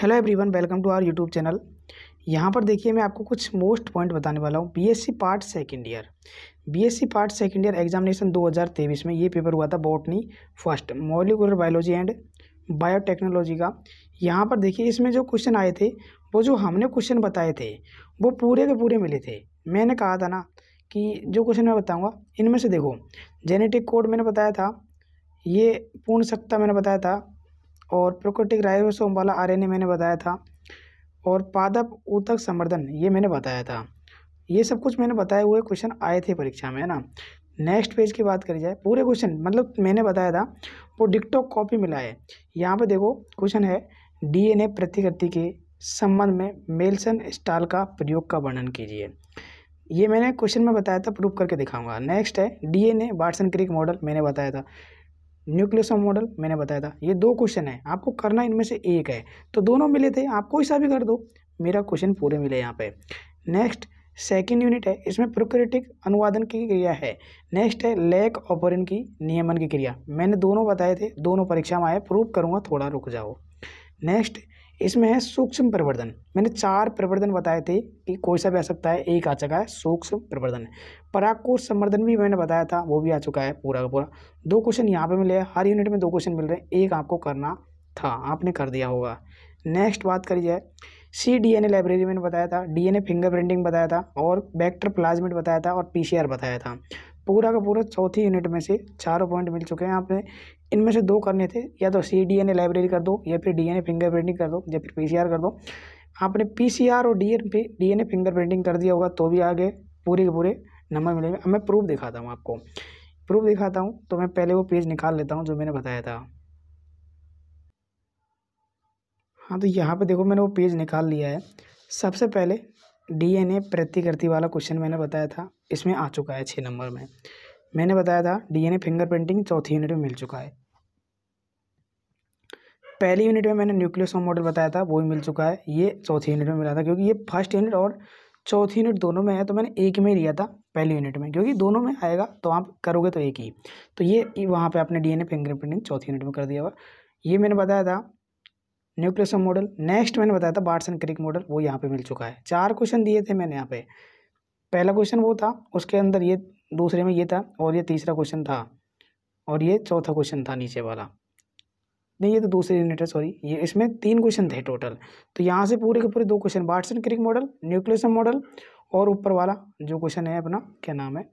hello everyone welcome to our YouTube channel यहाँ पर देखिए मैं आपको कुछ मोस्ट पॉइंट बताने वाला हूँ BSc e part second year BSc e part second year examination 2023 में ये पेपर हुआ था botany first molecular biology and biotechnology का यहाँ पर देखिए इसमें जो क्वेश्चन आए थे वो जो हमने क्वेश्चन बताए थे वो पूरे के पूरे मिले थे मैंने कहा था ना कि जो क्वेश्चन मैं बताऊँगा इनमें से देखो जेनेटिक कोड मैंने बताया था ये पूर्ण सत्ता मैंने बताया था और प्रोकोटिक राइबोसोम वाला आरएनए मैंने बताया था और पादप ऊतक संवर्धन ये मैंने बताया था ये सब कुछ मैंने बताए हुए क्वेश्चन आए थे परीक्षा में है ना नेक्स्ट पेज की बात करी जाए पूरे क्वेश्चन मतलब मैंने बताया था वो डिक्टो कॉपी मिला है यहाँ पर देखो क्वेश्चन है डीएनए प्रतिकृति के संबंध में मेल्सन स्टाल का प्रयोग का वर्णन कीजिए ये मैंने क्वेश्चन में बताया था प्रूव करके दिखाऊंगा नेक्स्ट है डीएनए एन क्रिक मॉडल मैंने बताया था न्यूक्लियस ऑफ मॉडल मैंने बताया था ये दो क्वेश्चन है आपको करना इनमें से एक है तो दोनों मिले थे आप कोई सा भी कर दो मेरा क्वेश्चन पूरे मिले यहाँ पे नेक्स्ट सेकेंड यूनिट है इसमें प्रोक्रेटिक अनुवादन की क्रिया है नेक्स्ट है लैक ऑपरिन की नियमन की क्रिया मैंने दोनों बताए थे दोनों परीक्षा में आए प्रूव करूँगा थोड़ा रुक जाओ नेक्स्ट इसमें है सूक्ष्म प्रवर्धन मैंने चार प्रवर्धन बताए थे कि कोई सा भी आ सकता है एक आ चुका है सूक्ष्म प्रवर्धन पराकोष संवर्धन भी मैंने बताया था वो भी आ चुका है पूरा का पूरा दो क्वेश्चन यहाँ पे मिले हर यूनिट में दो क्वेश्चन मिल रहे हैं एक आपको करना था आपने कर दिया होगा नेक्स्ट बात करी जाए C D N A library मैंने बताया था D N A fingerprinting बताया था और बैक्टर प्लाजमेट बताया था और पी सी आर बताया था पूरा का पूरा चौथी यूनिट में से चारों पॉइंट मिल चुके हैं आपने इनमें से दो करने थे या तो C D N A library कर दो या फिर D N A fingerprinting कर दो या फिर पी सी आर कर दो आपने पी सी आर और डी एन पे D N A fingerprinting कर दिया होगा तो भी आगे पूरे के पूरे नंबर मिलेंगे अब मैं प्रूफ दिखाता हूँ आपको प्रूफ दिखाता हूँ तो मैं पहले वो पेज निकाल लेता हूँ जो मैंने बताया था हाँ तो यहाँ पे देखो मैंने वो पेज निकाल लिया है सबसे पहले डी एन ए प्रतिकृति वाला क्वेश्चन मैंने बताया था इसमें आ चुका है छः नंबर में मैंने बताया था D N A fingerprinting चौथी यूनिट में मिल चुका है पहली यूनिट में मैंने न्यूक्लियोसोम मॉडल बताया था वो भी मिल चुका है ये चौथी यूनिट में मिला था क्योंकि ये फर्स्ट यूनिट और चौथी यूनिट दोनों में है तो मैंने एक में लिया था पहली यूनिट में क्योंकि दोनों में आएगा तो आप करोगे तो एक ही तो ये वहाँ पर आपने डी एन चौथी यूनिट में कर दिया हुआ ये मैंने बताया था न्यूक्लियसम मॉडल नेक्स्ट मैंने बताया था एंड क्रिक मॉडल वो यहाँ पे मिल चुका है चार क्वेश्चन दिए थे मैंने यहाँ पे पहला क्वेश्चन वो था उसके अंदर ये दूसरे में ये था और ये तीसरा क्वेश्चन था और ये चौथा क्वेश्चन था नीचे वाला नहीं ये तो दूसरे यूनिट है सॉरी ये इसमें तीन क्वेश्चन थे टोटल तो यहाँ से पूरे के पूरे दो question and Crick model nucleosome model और ऊपर वाला जो क्वेश्चन है अपना क्या नाम है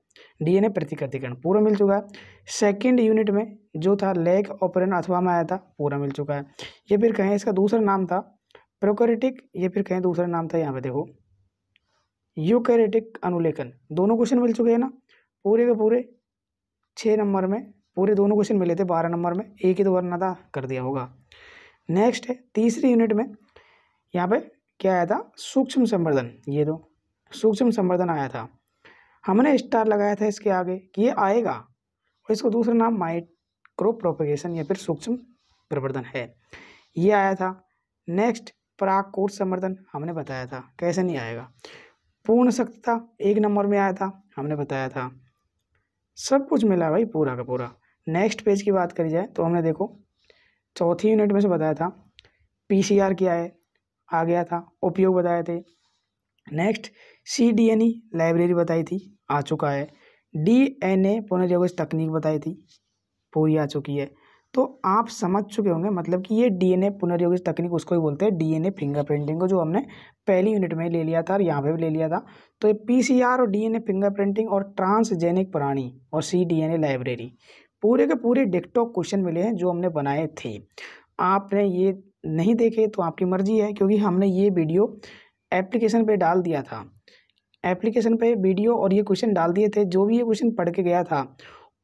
डीएनए प्रतिकृतिकरण पूरा मिल चुका है सेकंड यूनिट में जो था लेग ऑपरेन अथवा में आया था पूरा मिल चुका है ये फिर कहें इसका दूसरा नाम था प्रोकरेटिक ये फिर कहें दूसरा नाम था यहाँ पे देखो यूकेरेटिक अनुलेखन दोनों क्वेश्चन मिल चुके हैं ना पूरे के पूरे छः नंबर में पूरे दोनों क्वेश्चन मिले थे बारह नंबर में एक ही तो वर्णा था कर दिया होगा नेक्स्ट है तीसरी यूनिट में यहाँ पे क्या आया था सूक्ष्म संवर्धन ये दो तो सूक्ष्म संवर्धन आया था हमने स्टार लगाया था इसके आगे कि ये आएगा और इसको दूसरा नाम माइक्रो प्रोपेगेशन या फिर सूक्ष्म प्रवर्धन है ये आया था नेक्स्ट पराग कोट संवर्धन हमने बताया था कैसे नहीं आएगा पूर्ण सख्तता एक नंबर में आया था हमने बताया था सब कुछ मिला भाई पूरा का पूरा नेक्स्ट पेज की बात करी जाए तो हमने देखो चौथी यूनिट में से बताया था पीसीआर क्या है आ गया था उपयोग बताए थे next C D N E library बताई थी आ चुका है डी एन ए पुनर्योगज तकनीक बताई थी पूरी आ चुकी है तो आप समझ चुके होंगे मतलब कि ये डी एन ए पुनर्योगित तकनीक उसको ही बोलते हैं डी एन फिंगर फिंगरप्रिंटिंग को जो हमने पहली यूनिट में ले लिया था और यहाँ पे भी ले लिया था तो ये पी सी आर और डी एन फिंगर फिंगरप्रिंटिंग और ट्रांसजेनिक प्राणी और C D N A library पूरे के पूरे डिकटॉक क्वेश्चन मिले हैं जो हमने बनाए थे आपने ये नहीं देखे तो आपकी मर्जी है क्योंकि हमने ये वीडियो एप्लीकेशन पर डाल दिया था एप्लीकेशन पे वीडियो और ये क्वेश्चन डाल दिए थे जो भी ये क्वेश्चन पढ़ के गया था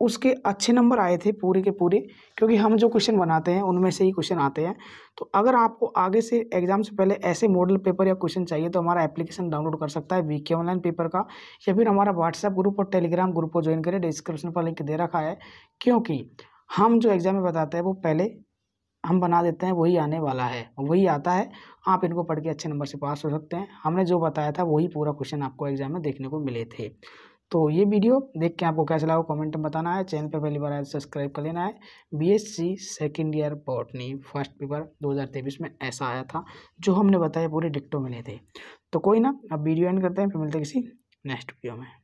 उसके अच्छे नंबर आए थे पूरे के पूरे क्योंकि हम जो क्वेश्चन बनाते हैं उनमें से ही क्वेश्चन आते हैं तो अगर आपको आगे से एग्जाम से पहले ऐसे मॉडल पेपर या क्वेश्चन चाहिए तो हमारा एप्लीकेशन डाउनलोड कर सकता है वीके ऑनलाइन पेपर का या फिर हमारा व्हाट्सएप ग्रुप और टेलीग्राम ग्रुप को ज्वाइन करें डिस्क्रिप्शन पर लिंक दे रखा है क्योंकि हम जो एग्ज़ाम में बताते हैं वो पहले हम बना देते हैं वही आने वाला है वही आता है आप इनको पढ़ के अच्छे नंबर से पास हो सकते हैं हमने जो बताया था वही पूरा क्वेश्चन आपको एग्जाम में देखने को मिले थे तो ये वीडियो देख के आपको कैसा लगा कमेंट में बताना है चैनल पर पहली बार आए सब्सक्राइब तो कर लेना है BSc second year botany first paper 2023 में ऐसा आया था जो हमने बताया पूरे डिक्टो ले थे तो कोई ना अब वीडियो एंड करते हैं फिर मिलते किसी नेक्स्ट वीडियो में